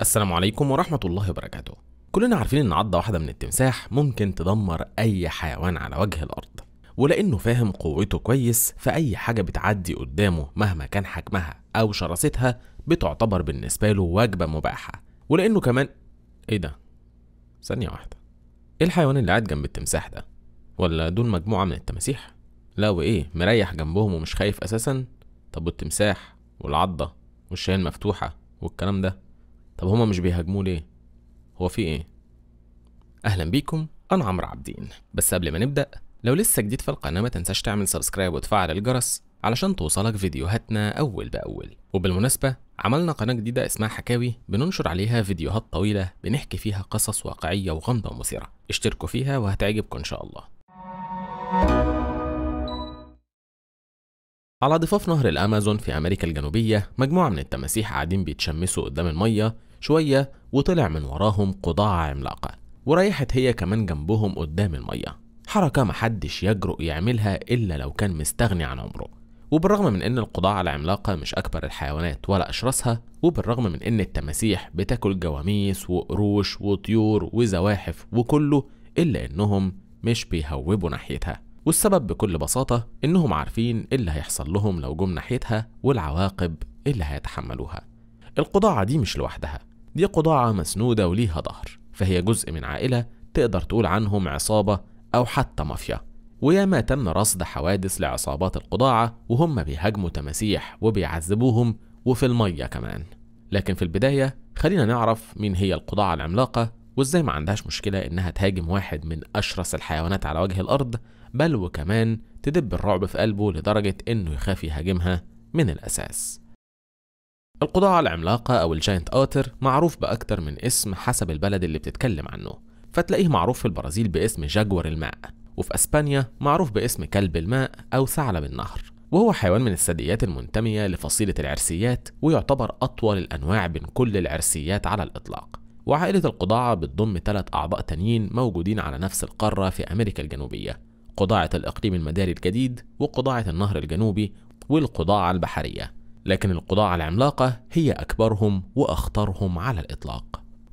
السلام عليكم ورحمة الله وبركاته كلنا عارفين ان عضة واحدة من التمساح ممكن تدمر اي حيوان على وجه الارض ولانه فاهم قوته كويس فاي حاجة بتعدي قدامه مهما كان حجمها او شراستها بتعتبر بالنسبة له وجبة مباحة ولانه كمان ايه ده ثانية واحدة ايه الحيوان اللي قاعد جنب التمساح ده ولا دول مجموعة من التماسيح لا وايه مريح جنبهم ومش خايف اساسا طب والتمساح والعضة والشاي المفتوحة والكلام ده طب هما مش بيهاجموه ليه هو في ايه اهلا بيكم انا عمرو عابدين بس قبل ما نبدا لو لسه جديد في القناه ما تنساش تعمل سبسكرايب وتفعل الجرس علشان توصلك فيديوهاتنا اول باول وبالمناسبه عملنا قناه جديده اسمها حكاوي بننشر عليها فيديوهات طويله بنحكي فيها قصص واقعيه وغامضه ومثيره اشتركوا فيها وهتعجبكم ان شاء الله على ضفاف نهر الامازون في امريكا الجنوبيه مجموعه من التماسيح قاعدين بيتشمسوا قدام الميه شوية وطلع من وراهم قضاعة عملاقة وريحت هي كمان جنبهم قدام المية حركة محدش يجرؤ يعملها إلا لو كان مستغني عن عمره وبالرغم من إن القضاعة العملاقة مش أكبر الحيوانات ولا أشرسها وبالرغم من إن التماسيح بتاكل جواميس وقروش وطيور وزواحف وكله إلا إنهم مش بيهوبوا ناحيتها والسبب بكل بساطة إنهم عارفين إيه اللي هيحصل لهم لو جم ناحيتها والعواقب اللي هيتحملوها القضاعة دي مش لوحدها دي قضاعة مسنودة وليها ظهر فهي جزء من عائلة تقدر تقول عنهم عصابة أو حتى مافيا وياما تم رصد حوادث لعصابات القضاعة وهم بيهاجموا تماسيح وبيعذبوهم وفي المية كمان لكن في البداية خلينا نعرف مين هي القضاعة العملاقة وازاي ما عندهاش مشكلة انها تهاجم واحد من اشرس الحيوانات على وجه الارض بل وكمان تدب الرعب في قلبه لدرجة انه يخاف يهاجمها من الاساس القضاعة العملاقة أو الجاينت أوتر معروف بأكتر من اسم حسب البلد اللي بتتكلم عنه فتلاقيه معروف في البرازيل باسم جاجور الماء وفي أسبانيا معروف باسم كلب الماء أو ثعلب النهر وهو حيوان من الثدييات المنتمية لفصيلة العرسيات ويعتبر أطول الأنواع بين كل العرسيات على الإطلاق وعائلة القضاعة بتضم ثلاث أعضاء تانيين موجودين على نفس القارة في أمريكا الجنوبية قضاعة الإقليم المداري الجديد وقضاعة النهر الجنوبي والقضاعة البحرية لكن القضاة العملاقة هي أكبرهم وأخطرهم على الإطلاق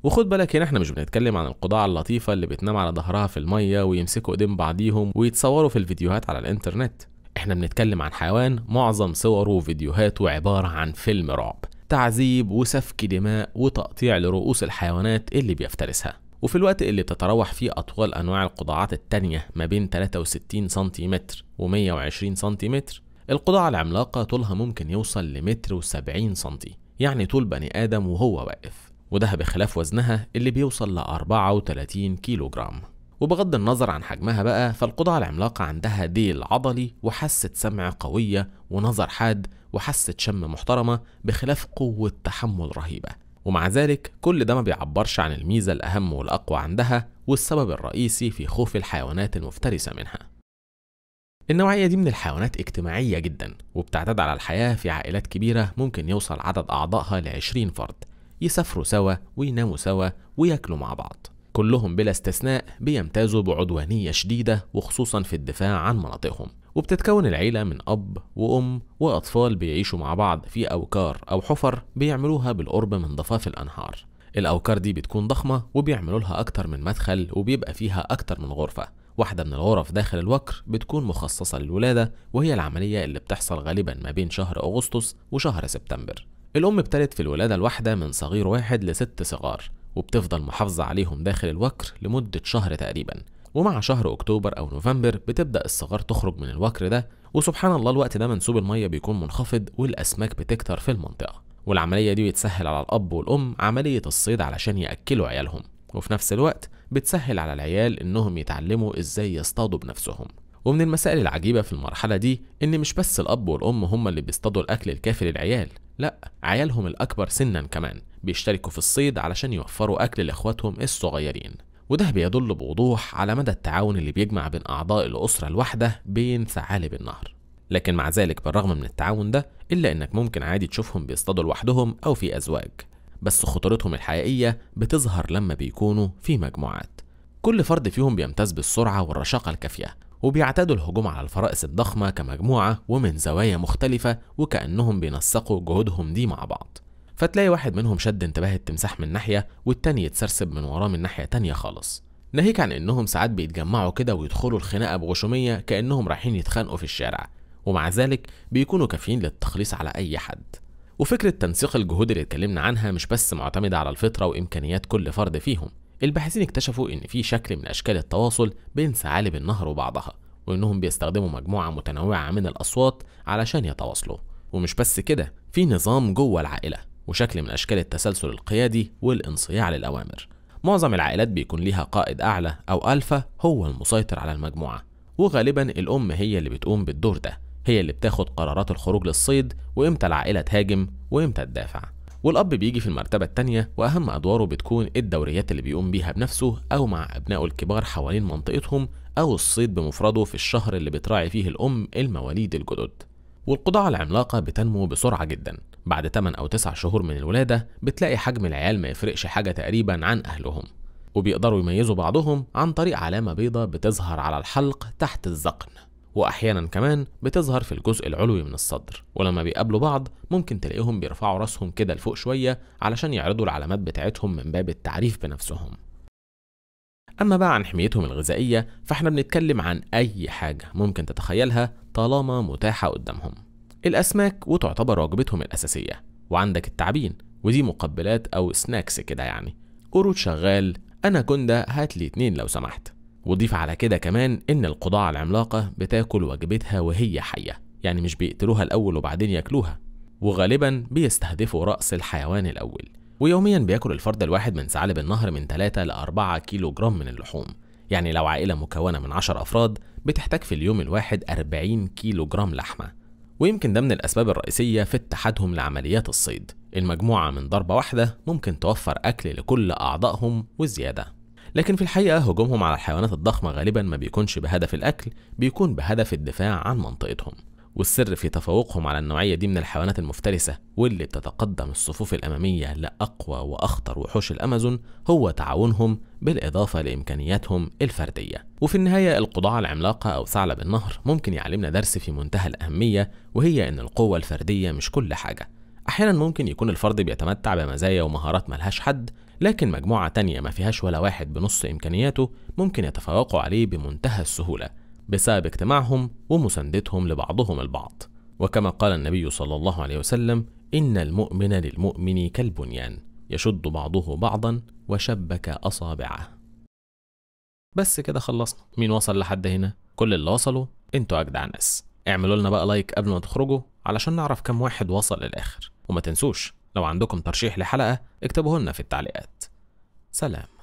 وخد بالك هنا احنا مش بنتكلم عن القضاع اللطيفة اللي بتنام على ظهرها في المية ويمسكوا ايدين بعضيهم ويتصوروا في الفيديوهات على الانترنت احنا بنتكلم عن حيوان معظم صوره وفيديوهاته عبارة عن فيلم رعب تعذيب وسفك دماء وتقطيع لرؤوس الحيوانات اللي بيفترسها وفي الوقت اللي بتتراوح فيه أطوال أنواع القضاعات التانية ما بين 63 سنتيمتر و 120 سنتيمتر القضاعة العملاقة طولها ممكن يوصل لمتر وسبعين سنتي يعني طول بني آدم وهو واقف وده بخلاف وزنها اللي بيوصل لأربعة 34 كيلو جرام وبغض النظر عن حجمها بقى فالقضاعة العملاقة عندها ديل عضلي وحاسة سمع قوية ونظر حاد وحاسة شم محترمة بخلاف قوة تحمل رهيبة ومع ذلك كل ده ما بيعبرش عن الميزة الأهم والأقوى عندها والسبب الرئيسي في خوف الحيوانات المفترسة منها النوعية دي من الحيوانات اجتماعية جدا وبتعتاد على الحياة في عائلات كبيرة ممكن يوصل عدد أعضائها لعشرين فرد يسافروا سوا ويناموا سوا وياكلوا مع بعض كلهم بلا استثناء بيمتازوا بعدوانية شديدة وخصوصا في الدفاع عن مناطقهم وبتتكون العيلة من أب وأم وأطفال بيعيشوا مع بعض في أوكار أو حفر بيعملوها بالقرب من ضفاف الأنهار الأوكار دي بتكون ضخمة وبيعملوا لها أكتر من مدخل وبيبقى فيها أكتر من غرفة واحدة من الغرف داخل الوكر بتكون مخصصة للولادة وهي العملية اللي بتحصل غالبا ما بين شهر أغسطس وشهر سبتمبر الأم ابتلت في الولادة الواحدة من صغير واحد لست صغار وبتفضل محافظة عليهم داخل الوكر لمدة شهر تقريبا ومع شهر أكتوبر أو نوفمبر بتبدأ الصغار تخرج من الوكر ده وسبحان الله الوقت ده منسوب المية بيكون منخفض والأسماك بتكتر في المنطقة والعملية دي بتسهل على الأب والأم عملية الصيد علشان يأكلوا عيالهم وفي نفس الوقت بتسهل على العيال إنهم يتعلموا إزاي يصطادوا بنفسهم ومن المسائل العجيبة في المرحلة دي إن مش بس الأب والأم هم اللي بيصطادوا الأكل الكافي للعيال لأ عيالهم الأكبر سنا كمان بيشتركوا في الصيد علشان يوفروا أكل لإخواتهم الصغيرين وده بيدل بوضوح على مدى التعاون اللي بيجمع بين أعضاء الأسرة الواحدة بين ثعالب النهر لكن مع ذلك بالرغم من التعاون ده إلا إنك ممكن عادي تشوفهم بيصطادوا لوحدهم أو في أزواج بس خطورتهم الحقيقية بتظهر لما بيكونوا في مجموعات كل فرد فيهم بيمتاز بالسرعة والرشاقة الكافية وبيعتادوا الهجوم على الفرائس الضخمة كمجموعة ومن زوايا مختلفة وكأنهم بينسقوا جهودهم دي مع بعض فتلاقي واحد منهم شد انتباه التمساح من ناحية والتاني يتسرسب من وراه من ناحية تانية خالص ناهيك عن انهم ساعات بيتجمعوا كده ويدخلوا الخناقة بغشومية كأنهم رايحين يتخانقوا في الشارع ومع ذلك بيكونوا كافيين للتخليص على أي حد وفكرة تنسيق الجهود اللي اتكلمنا عنها مش بس معتمدة على الفطرة وإمكانيات كل فرد فيهم الباحثين اكتشفوا إن في شكل من أشكال التواصل بين ثعالب النهر وبعضها وإنهم بيستخدموا مجموعة متنوعة من الأصوات علشان يتواصلوا ومش بس كده في نظام جوه العائلة وشكل من أشكال التسلسل القيادي والانصياع للأوامر معظم العائلات بيكون ليها قائد أعلى أو ألفا هو المسيطر على المجموعة وغالبا الأم هي اللي بتقوم بالدور ده هي اللي بتاخد قرارات الخروج للصيد وامتى العائلة تهاجم وامتى تدافع والأب بيجي في المرتبة التانية وأهم أدواره بتكون الدوريات اللي بيقوم بيها بنفسه أو مع أبنائه الكبار حوالين منطقتهم أو الصيد بمفرده في الشهر اللي بتراعي فيه الأم المواليد الجدد والقضاعة العملاقة بتنمو بسرعة جدا بعد 8 أو 9 شهور من الولادة بتلاقي حجم العيال ما يفرقش حاجة تقريبا عن أهلهم وبيقدروا يميزوا بعضهم عن طريق علامة بيضة بتظهر على الحلق تحت الذقن وأحيانا كمان بتظهر في الجزء العلوي من الصدر ولما بيقابلوا بعض ممكن تلاقيهم بيرفعوا راسهم كده لفوق شوية علشان يعرضوا العلامات بتاعتهم من باب التعريف بنفسهم أما بقى عن حميتهم الغذائية فإحنا بنتكلم عن أي حاجة ممكن تتخيلها طالما متاحة قدامهم الأسماك وتعتبر وجبتهم الأساسية وعندك التعبين ودي مقبلات أو سناكس كده يعني قرود شغال أنا كندا هات لي اتنين لو سمحت وضيف على كده كمان إن القضاعة العملاقة بتاكل وجبتها وهي حية يعني مش بيقتلوها الأول وبعدين ياكلوها وغالبا بيستهدفوا رأس الحيوان الأول ويوميا بياكل الفرد الواحد من سعالب النهر من 3 ل 4 كيلو جرام من اللحوم يعني لو عائلة مكونة من 10 أفراد بتحتاج في اليوم الواحد 40 كيلو جرام لحمة ويمكن ده من الأسباب الرئيسية في اتحادهم لعمليات الصيد المجموعة من ضربة واحدة ممكن توفر أكل لكل أعضائهم وزيادة لكن في الحقيقة هجومهم على الحيوانات الضخمة غالبا ما بيكونش بهدف الأكل بيكون بهدف الدفاع عن منطقتهم والسر في تفوقهم على النوعية دي من الحيوانات المفترسة واللي بتتقدم الصفوف الأمامية لأقوى وأخطر وحوش الأمازون هو تعاونهم بالإضافة لإمكانياتهم الفردية وفي النهاية القضاعة العملاقة أو ثعلب النهر ممكن يعلمنا درس في منتهى الأهمية وهي أن القوة الفردية مش كل حاجة أحيانا ممكن يكون الفرد بيتمتع بمزايا ومهارات ملهاش حد لكن مجموعة تانية ما فيهاش ولا واحد بنص إمكانياته ممكن يتفوقوا عليه بمنتهى السهولة بسبب اجتماعهم ومساندتهم لبعضهم البعض وكما قال النبي صلى الله عليه وسلم إن المؤمن للمؤمن كالبنيان يشد بعضه بعضا وشبك أصابعه بس كده خلصنا مين وصل لحد هنا كل اللي وصلوا انتوا أجدع ناس اعملوا لنا بقى لايك قبل ما تخرجوا علشان نعرف كم واحد وصل للآخر وما تنسوش لو عندكم ترشيح لحلقة اكتبوه لنا في التعليقات سلام